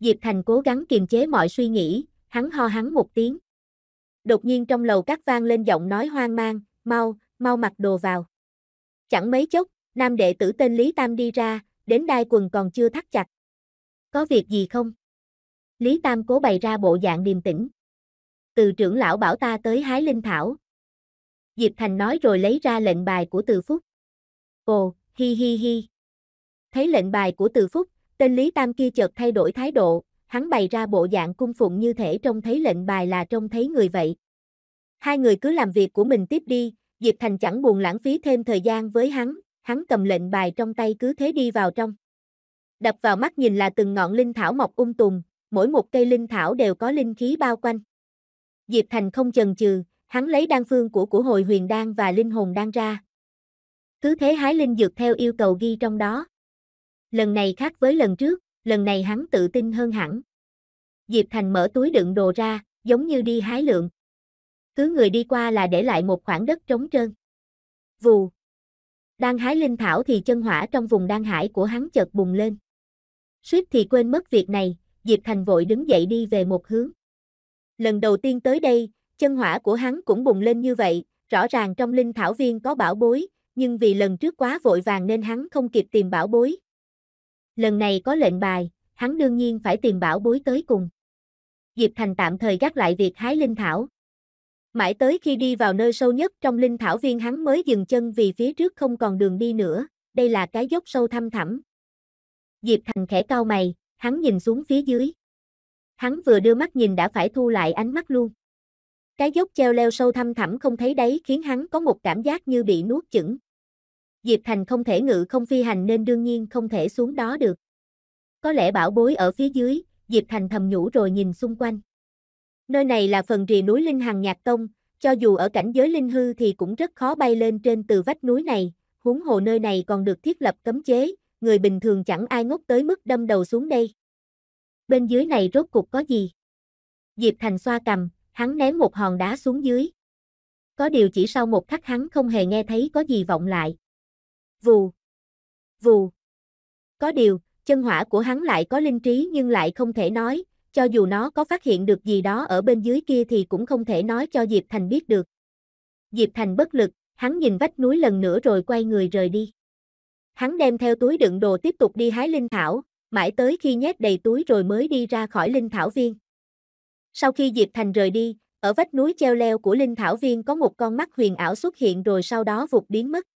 Diệp Thành cố gắng kiềm chế mọi suy nghĩ, hắn ho hắn một tiếng. Đột nhiên trong lầu các vang lên giọng nói hoang mang, mau, mau mặc đồ vào. Chẳng mấy chốc, nam đệ tử tên Lý Tam đi ra, đến đai quần còn chưa thắt chặt. Có việc gì không? Lý Tam cố bày ra bộ dạng điềm tĩnh. Từ trưởng lão bảo ta tới hái linh thảo. Diệp Thành nói rồi lấy ra lệnh bài của Từ Phúc ồ, hi hi hi. Thấy lệnh bài của từ phúc, tên Lý Tam kia chợt thay đổi thái độ, hắn bày ra bộ dạng cung phụng như thể trông thấy lệnh bài là trông thấy người vậy. Hai người cứ làm việc của mình tiếp đi, Diệp Thành chẳng buồn lãng phí thêm thời gian với hắn, hắn cầm lệnh bài trong tay cứ thế đi vào trong. Đập vào mắt nhìn là từng ngọn linh thảo mọc ung um tùm, mỗi một cây linh thảo đều có linh khí bao quanh. Diệp Thành không chần chừ, hắn lấy đan phương của của hồi huyền đan và linh hồn đan ra, cứ thế hái linh dược theo yêu cầu ghi trong đó. Lần này khác với lần trước, lần này hắn tự tin hơn hẳn. Diệp Thành mở túi đựng đồ ra, giống như đi hái lượng. Cứ người đi qua là để lại một khoảng đất trống trơn. Vù. Đang hái linh thảo thì chân hỏa trong vùng đan hải của hắn chợt bùng lên. Suýt thì quên mất việc này, Diệp Thành vội đứng dậy đi về một hướng. Lần đầu tiên tới đây, chân hỏa của hắn cũng bùng lên như vậy, rõ ràng trong linh thảo viên có bảo bối, nhưng vì lần trước quá vội vàng nên hắn không kịp tìm bảo bối. Lần này có lệnh bài, hắn đương nhiên phải tìm bảo bối tới cùng. Diệp Thành tạm thời gác lại việc hái linh thảo. Mãi tới khi đi vào nơi sâu nhất trong linh thảo viên hắn mới dừng chân vì phía trước không còn đường đi nữa, đây là cái dốc sâu thăm thẳm. Diệp Thành khẽ cau mày, hắn nhìn xuống phía dưới. Hắn vừa đưa mắt nhìn đã phải thu lại ánh mắt luôn. Cái dốc treo leo sâu thăm thẳm không thấy đáy khiến hắn có một cảm giác như bị nuốt chửng. Diệp Thành không thể ngự không phi hành nên đương nhiên không thể xuống đó được. Có lẽ bảo bối ở phía dưới, Diệp Thành thầm nhủ rồi nhìn xung quanh. Nơi này là phần rìa núi Linh Hằng Nhạc Tông, cho dù ở cảnh giới linh hư thì cũng rất khó bay lên trên từ vách núi này, huống hồ nơi này còn được thiết lập cấm chế, người bình thường chẳng ai ngốc tới mức đâm đầu xuống đây. Bên dưới này rốt cục có gì? Diệp Thành xoa cầm, hắn ném một hòn đá xuống dưới. Có điều chỉ sau một khắc hắn không hề nghe thấy có gì vọng lại vù, vù. Có điều, chân hỏa của hắn lại có linh trí nhưng lại không thể nói, cho dù nó có phát hiện được gì đó ở bên dưới kia thì cũng không thể nói cho Diệp Thành biết được. Diệp Thành bất lực, hắn nhìn vách núi lần nữa rồi quay người rời đi. Hắn đem theo túi đựng đồ tiếp tục đi hái linh thảo, mãi tới khi nhét đầy túi rồi mới đi ra khỏi linh thảo viên. Sau khi Diệp Thành rời đi, ở vách núi treo leo của linh thảo viên có một con mắt huyền ảo xuất hiện rồi sau đó vụt biến mất.